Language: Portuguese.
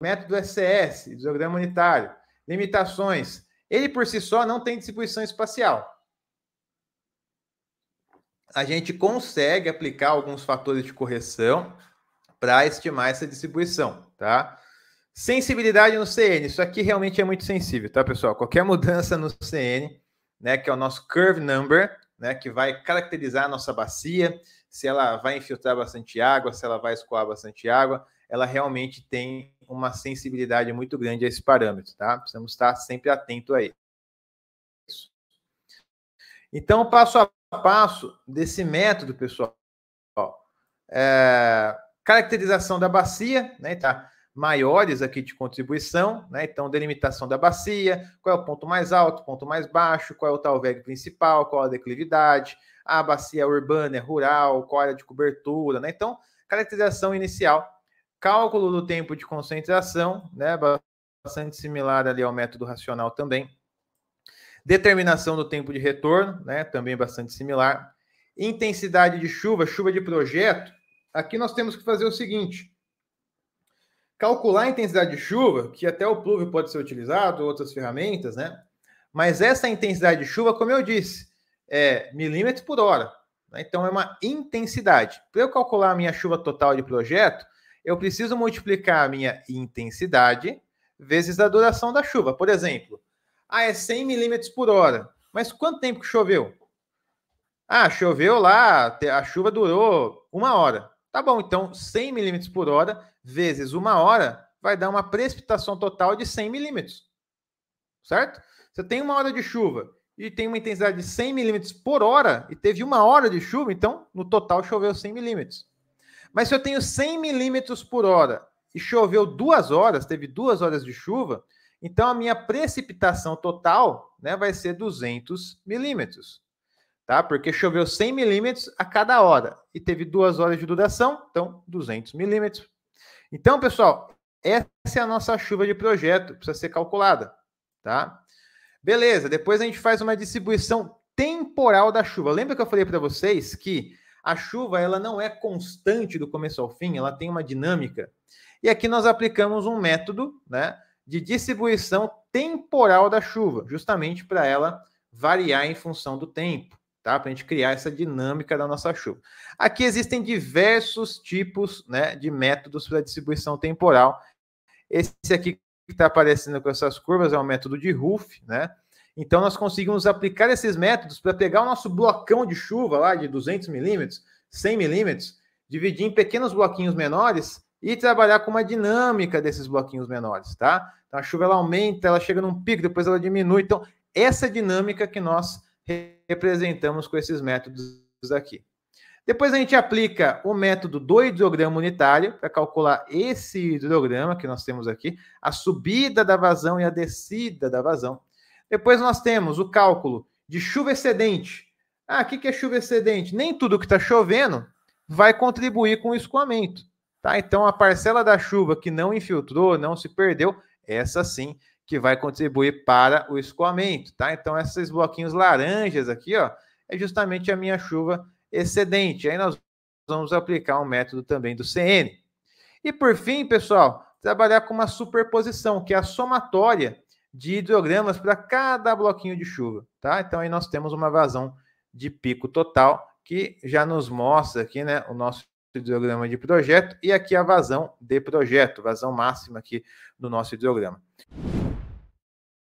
método SCS, desograma unitário, limitações. Ele por si só não tem distribuição espacial. A gente consegue aplicar alguns fatores de correção para estimar essa distribuição, tá? Sensibilidade no CN, isso aqui realmente é muito sensível, tá, pessoal? Qualquer mudança no CN, né, que é o nosso curve number, né, que vai caracterizar a nossa bacia, se ela vai infiltrar bastante água, se ela vai escoar bastante água, ela realmente tem uma sensibilidade muito grande a esse parâmetro, tá? Precisamos estar sempre atento a isso. Então, passo a passo desse método, pessoal, é, caracterização da bacia, né? Tá? Maiores aqui de contribuição, né? Então, delimitação da bacia, qual é o ponto mais alto, ponto mais baixo, qual é o talveg principal, qual é a declividade, a bacia urbana, é rural, qual é a área de cobertura, né? Então, caracterização inicial Cálculo do tempo de concentração, né? Bastante similar ali ao método racional também. Determinação do tempo de retorno, né? Também bastante similar. Intensidade de chuva, chuva de projeto. Aqui nós temos que fazer o seguinte: calcular a intensidade de chuva, que até o Pluve pode ser utilizado, outras ferramentas, né? Mas essa intensidade de chuva, como eu disse, é milímetro por hora. Né? Então é uma intensidade. Para eu calcular a minha chuva total de projeto, eu preciso multiplicar a minha intensidade vezes a duração da chuva. Por exemplo, ah, é 100 milímetros por hora. Mas quanto tempo que choveu? Ah, choveu lá, a chuva durou uma hora. Tá bom, então 100 milímetros por hora vezes uma hora vai dar uma precipitação total de 100 milímetros. Certo? Você tem uma hora de chuva e tem uma intensidade de 100 milímetros por hora e teve uma hora de chuva, então no total choveu 100 milímetros. Mas se eu tenho 100 milímetros por hora e choveu duas horas, teve duas horas de chuva, então a minha precipitação total né, vai ser 200 milímetros. Tá? Porque choveu 100 milímetros a cada hora e teve duas horas de duração, então 200 milímetros. Então, pessoal, essa é a nossa chuva de projeto, precisa ser calculada. Tá? Beleza, depois a gente faz uma distribuição temporal da chuva. Lembra que eu falei para vocês que a chuva ela não é constante do começo ao fim, ela tem uma dinâmica. E aqui nós aplicamos um método né, de distribuição temporal da chuva, justamente para ela variar em função do tempo, tá? Para a gente criar essa dinâmica da nossa chuva. Aqui existem diversos tipos né, de métodos para distribuição temporal. Esse aqui que está aparecendo com essas curvas é o método de Ruff, né? Então, nós conseguimos aplicar esses métodos para pegar o nosso blocão de chuva lá de 200 milímetros, 100 milímetros, dividir em pequenos bloquinhos menores e trabalhar com uma dinâmica desses bloquinhos menores, tá? Então, a chuva ela aumenta, ela chega num pico, depois ela diminui. Então, essa dinâmica que nós representamos com esses métodos aqui. Depois a gente aplica o método do hidrograma unitário para calcular esse hidrograma que nós temos aqui, a subida da vazão e a descida da vazão. Depois nós temos o cálculo de chuva excedente. Ah, o que é chuva excedente? Nem tudo que está chovendo vai contribuir com o escoamento. Tá? Então, a parcela da chuva que não infiltrou, não se perdeu, essa sim que vai contribuir para o escoamento. Tá? Então, esses bloquinhos laranjas aqui ó, é justamente a minha chuva excedente. Aí nós vamos aplicar um método também do CN. E por fim, pessoal, trabalhar com uma superposição, que é a somatória de hidrogramas para cada bloquinho de chuva, tá? Então aí nós temos uma vazão de pico total que já nos mostra aqui, né, o nosso hidrograma de projeto e aqui a vazão de projeto, vazão máxima aqui do nosso hidrograma.